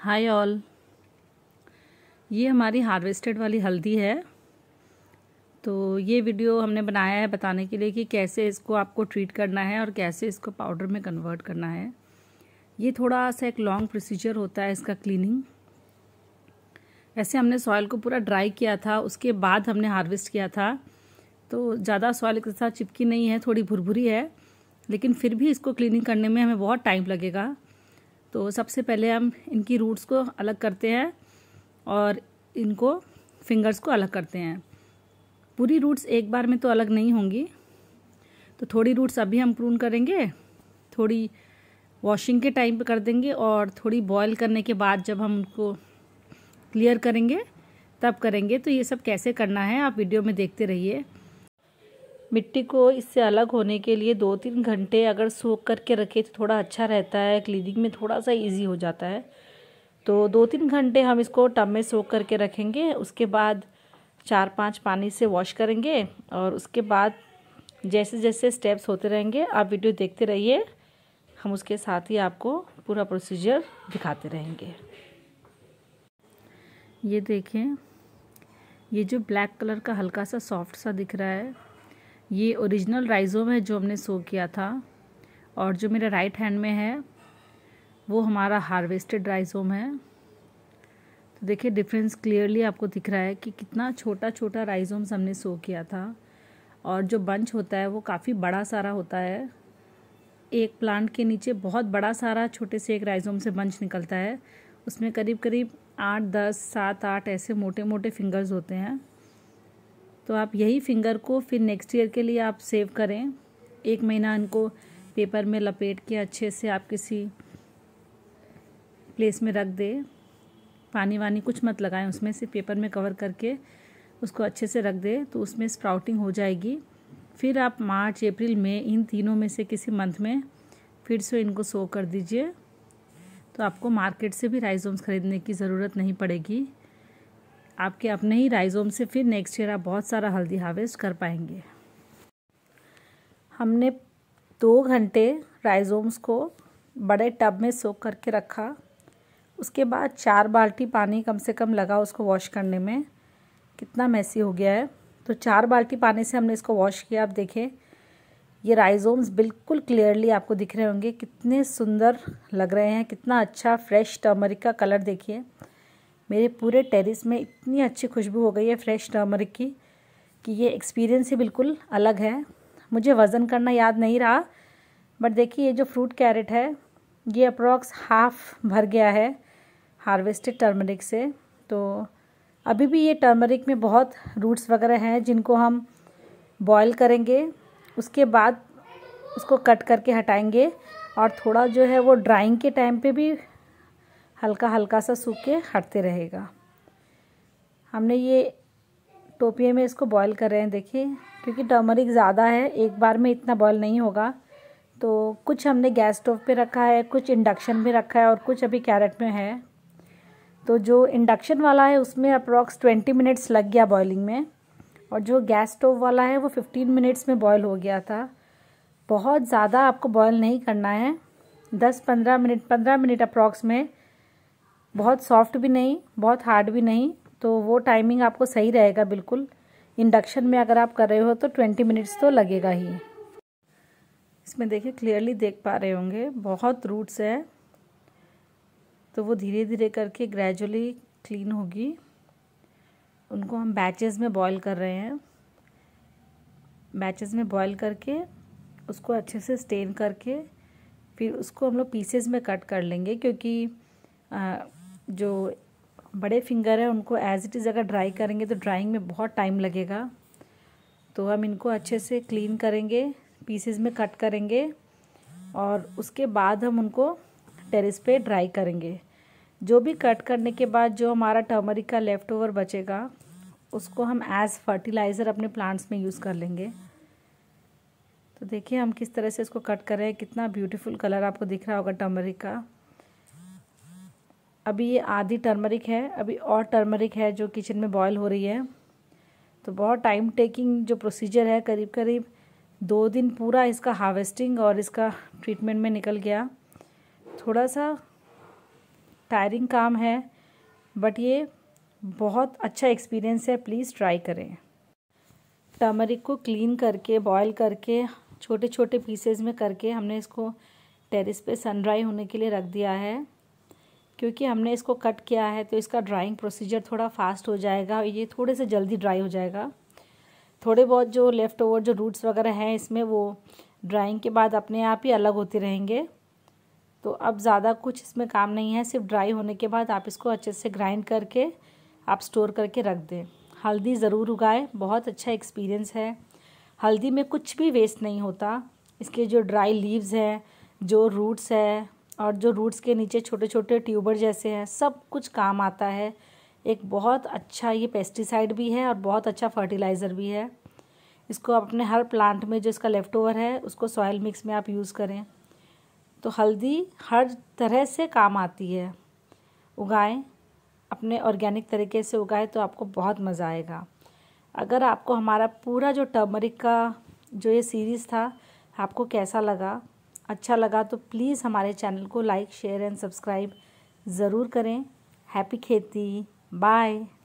hi all ये हमारी harvested वाली हल्दी है तो ये वीडियो हमने बनाया है बताने के लिए कि कैसे इसको आपको ट्रीट करना है और कैसे इसको पाउडर में कन्वर्ट करना है ये थोड़ा सा एक लॉन्ग प्रोसीजर होता है इसका क्लीनिंग ऐसे हमने सॉयल को पूरा ड्राई किया था उसके बाद हमने हार्वेस्ट किया था तो ज़्यादा सॉयल के साथ चिपकी नहीं है थोड़ी भुरभुरी है लेकिन फिर भी इसको क्लीनिंग करने में हमें बहुत टाइम लगेगा तो सबसे पहले हम इनकी रूट्स को अलग करते हैं और इनको फिंगर्स को अलग करते हैं पूरी रूट्स एक बार में तो अलग नहीं होंगी तो थोड़ी रूट्स अभी हम प्रून करेंगे थोड़ी वॉशिंग के टाइम पे कर देंगे और थोड़ी बॉयल करने के बाद जब हम उनको क्लियर करेंगे तब करेंगे तो ये सब कैसे करना है आप वीडियो में देखते रहिए मिट्टी को इससे अलग होने के लिए दो तीन घंटे अगर सूख करके रखें तो थोड़ा अच्छा रहता है क्लीनिंग में थोड़ा सा इजी हो जाता है तो दो तीन घंटे हम इसको टब में सूख करके रखेंगे उसके बाद चार पाँच पानी से वॉश करेंगे और उसके बाद जैसे जैसे स्टेप्स होते रहेंगे आप वीडियो देखते रहिए हम उसके साथ ही आपको पूरा प्रोसीजर दिखाते रहेंगे ये देखें ये जो ब्लैक कलर का हल्का सा सॉफ्ट सा दिख रहा है ये ओरिजिनल राइजोम है जो हमने सो किया था और जो मेरे राइट हैंड में है वो हमारा हार्वेस्टेड राइजोम है तो देखिए डिफरेंस क्लियरली आपको दिख रहा है कि कितना छोटा छोटा राइजोम्स हमने सो किया था और जो बंच होता है वो काफ़ी बड़ा सारा होता है एक प्लांट के नीचे बहुत बड़ा सारा छोटे से एक राइजोम से बंच निकलता है उसमें करीब करीब आठ दस सात आठ ऐसे मोटे मोटे फिंगर्स होते हैं तो आप यही फिंगर को फिर नेक्स्ट ईयर के लिए आप सेव करें एक महीना इनको पेपर में लपेट के अच्छे से आप किसी प्लेस में रख दें पानी वानी कुछ मत लगाएं उसमें से पेपर में कवर करके उसको अच्छे से रख दें तो उसमें स्प्राउटिंग हो जाएगी फिर आप मार्च अप्रैल में इन तीनों में से किसी मंथ में फिर से इनको सो कर दीजिए तो आपको मार्केट से भी राइजोम्स ख़रीदने की ज़रूरत नहीं पड़ेगी आपके अपने ही राइजोम से फिर नेक्स्ट ईयर आप बहुत सारा हल्दी हार्वेस्ट कर पाएंगे हमने दो घंटे राइजोम्स को बड़े टब में सोख करके रखा उसके बाद चार बाल्टी पानी कम से कम लगा उसको वॉश करने में कितना मैसी हो गया है तो चार बाल्टी पानी से हमने इसको वॉश किया आप देखें ये राइजोम्स बिल्कुल क्लियरली आपको दिख रहे होंगे कितने सुंदर लग रहे हैं कितना अच्छा फ्रेश टर्मरिक का कलर देखिए मेरे पूरे टेरिस में इतनी अच्छी खुशबू हो गई है फ्रेश टर्मरिक की कि ये एक्सपीरियंस ही बिल्कुल अलग है मुझे वज़न करना याद नहीं रहा बट देखिए ये जो फ्रूट कैरेट है ये अप्रॉक्स हाफ भर गया है हार्वेस्टेड टर्मरिक से तो अभी भी ये टर्मरिक में बहुत रूट्स वगैरह हैं जिनको हम बॉयल करेंगे उसके बाद उसको कट करके हटाएंगे और थोड़ा जो है वो ड्राइंग के टाइम पे भी हल्का हल्का सा सूख के हटते रहेगा हमने ये टोपिए में इसको बॉईल कर रहे हैं देखिए क्योंकि टर्मरिक ज़्यादा है एक बार में इतना बॉईल नहीं होगा तो कुछ हमने गैस स्टोव पे रखा है कुछ इंडक्शन में रखा है और कुछ अभी कैरेट में है तो जो इंडक्शन वाला है उसमें अप्रॉक्स ट्वेंटी मिनट्स लग गया बॉयलिंग में और जो गैस स्टोव वाला है वो फिफ्टीन मिनट्स में बॉयल हो गया था बहुत ज़्यादा आपको बॉयल नहीं करना है दस पंद्रह मिनट पंद्रह मिनट अप्रॉक्स में बहुत सॉफ्ट भी नहीं बहुत हार्ड भी नहीं तो वो टाइमिंग आपको सही रहेगा बिल्कुल इंडक्शन में अगर आप कर रहे हो तो ट्वेंटी मिनट्स तो लगेगा ही इसमें देखिए क्लियरली देख पा रहे होंगे बहुत रूट्स है तो वो धीरे धीरे करके ग्रेजुअली क्लीन होगी उनको हम बैचेस में बॉईल कर रहे हैं बैचेस में बॉईल करके उसको अच्छे से स्टेन करके फिर उसको हम लोग पीसेस में कट कर लेंगे क्योंकि आ, जो बड़े फिंगर है उनको एज इट इज़ अगर ड्राई करेंगे तो ड्राइंग में बहुत टाइम लगेगा तो हम इनको अच्छे से क्लीन करेंगे पीसेस में कट करेंगे और उसके बाद हम उनको टेरेस पे ड्राई करेंगे जो भी कट करने के बाद जो हमारा टर्मरिक का लेफ़्ट ओवर बचेगा उसको हम एज़ फर्टिलाइज़र अपने प्लांट्स में यूज़ कर लेंगे तो देखिए हम किस तरह से इसको कट कर रहे हैं कितना ब्यूटीफुल कलर आपको दिख रहा होगा टर्मरिक का अभी ये आधी टर्मरिक है अभी और टर्मरिक है जो किचन में बॉयल हो रही है तो बहुत टाइम टेकिंग जो प्रोसीजर है करीब करीब दो दिन पूरा इसका हार्वेस्टिंग और इसका ट्रीटमेंट में निकल गया थोड़ा सा टायरिंग काम है बट ये बहुत अच्छा एक्सपीरियंस है प्लीज़ ट्राई करें टर्मरिक को क्लीन करके बॉयल करके छोटे छोटे पीसेज में करके हमने इसको टेरिस पे सन ड्राई होने के लिए रख दिया है क्योंकि हमने इसको कट किया है तो इसका ड्राइंग प्रोसीजर थोड़ा फास्ट हो जाएगा ये थोड़े से जल्दी ड्राई हो जाएगा थोड़े बहुत जो लेफ़्ट ओवर जो रूट्स वगैरह हैं इसमें वो ड्राइंग के बाद अपने आप ही अलग होते रहेंगे तो अब ज़्यादा कुछ इसमें काम नहीं है सिर्फ ड्राई होने के बाद आप इसको अच्छे से ग्राइंड करके आप स्टोर करके रख दें हल्दी ज़रूर उगाएं बहुत अच्छा एक्सपीरियंस है हल्दी में कुछ भी वेस्ट नहीं होता इसके जो ड्राई लीव्स हैं जो रूट्स है और जो रूट्स के नीचे छोटे छोटे ट्यूबर जैसे हैं सब कुछ काम आता है एक बहुत अच्छा ये पेस्टिसाइड भी है और बहुत अच्छा फर्टिलाइज़र भी है इसको आप अपने हर प्लांट में जो इसका लेफ़्ट ओवर है उसको सॉयल मिक्स में आप यूज़ करें तो हल्दी हर तरह से काम आती है उगाएं अपने ऑर्गेनिक तरीके से उगाएं तो आपको बहुत मज़ा आएगा अगर आपको हमारा पूरा जो टर्मरिक का जो ये सीरीज़ था आपको कैसा लगा अच्छा लगा तो प्लीज़ हमारे चैनल को लाइक शेयर एंड सब्सक्राइब ज़रूर करें हैप्पी खेती बाय